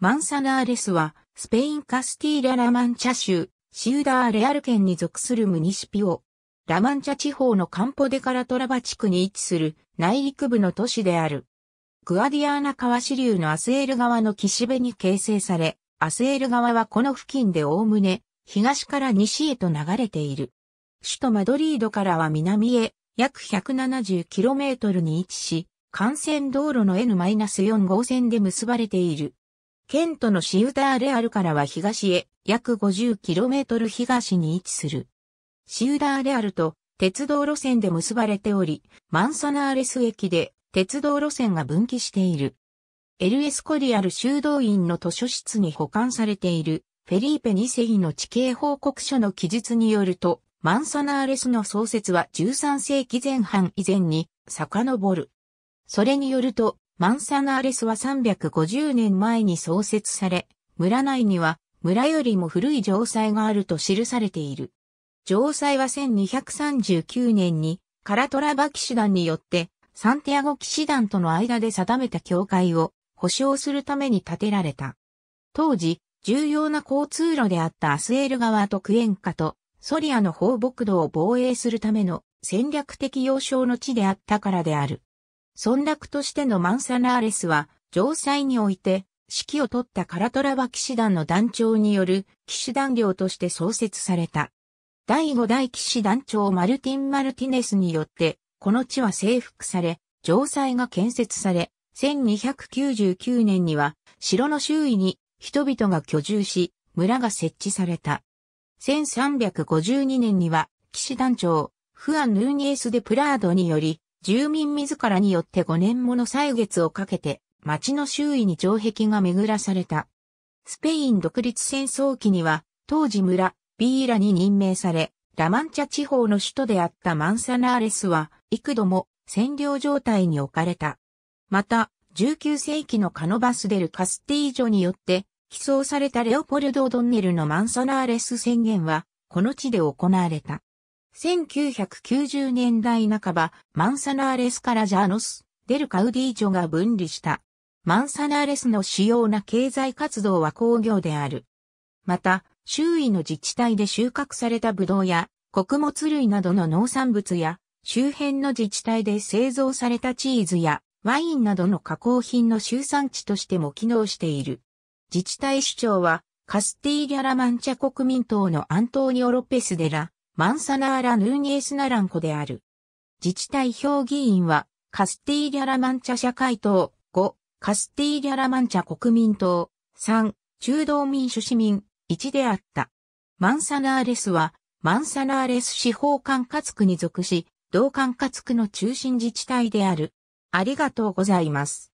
マンサナーレスは、スペインカスティーラ・ラマンチャ州、シウダーレアル県に属するムニシピオ。ラマンチャ地方のカンポデカラトラバ地区に位置する内陸部の都市である。グアディアーナ川支流のアスエール川の岸辺に形成され、アスエール川はこの付近でおおむね東から西へと流れている。首都マドリードからは南へ約 170km に位置し、幹線道路の N-4 号線で結ばれている。ケントのシウダーレアルからは東へ約 50km 東に位置する。シウダーレアルと鉄道路線で結ばれており、マンサナーレス駅で鉄道路線が分岐している。エルエスコリアル修道院の図書室に保管されているフェリーペ2世の地形報告書の記述によると、マンサナーレスの創設は13世紀前半以前に遡る。それによると、マンサナーレスは350年前に創設され、村内には村よりも古い城塞があると記されている。城塞は1239年にカラトラバ騎士団によってサンティアゴ騎士団との間で定めた境界を保障するために建てられた。当時、重要な交通路であったアスエル川とクエンカとソリアの放牧道を防衛するための戦略的要衝の地であったからである。村落としてのマンサナーレスは、城塞において、指揮を取ったカラトラバ騎士団の団長による騎士団領として創設された。第5代騎士団長マルティン・マルティネスによって、この地は征服され、城塞が建設され、1299年には城の周囲に人々が居住し、村が設置された。1352年には騎士団長、フアン・ヌーニエス・デ・プラードにより、住民自らによって5年もの歳月をかけて、町の周囲に城壁が巡らされた。スペイン独立戦争期には、当時村、ビーラに任命され、ラマンチャ地方の首都であったマンサナーレスは、幾度も占領状態に置かれた。また、19世紀のカノバスデル・カスティージョによって、寄贈されたレオポルド・ドンネルのマンサナーレス宣言は、この地で行われた。1990年代半ば、マンサナーレスからジャーノス、デルカウディージョが分離した。マンサナーレスの主要な経済活動は工業である。また、周囲の自治体で収穫されたブドウや穀物類などの農産物や周辺の自治体で製造されたチーズやワインなどの加工品の集産地としても機能している。自治体首長はカスティーリャラマンチャ国民党のアントーニオ・ロペスデラ、マンサナーラ・ヌーニエス・ナランコである。自治体評議員は、カスティーリャ・ラマンチャ社会党、5、カスティーリャ・ラマンチャ国民党、3、中道民主市民、1であった。マンサナーレスは、マンサナーレス司法管轄区に属し、同管轄区の中心自治体である。ありがとうございます。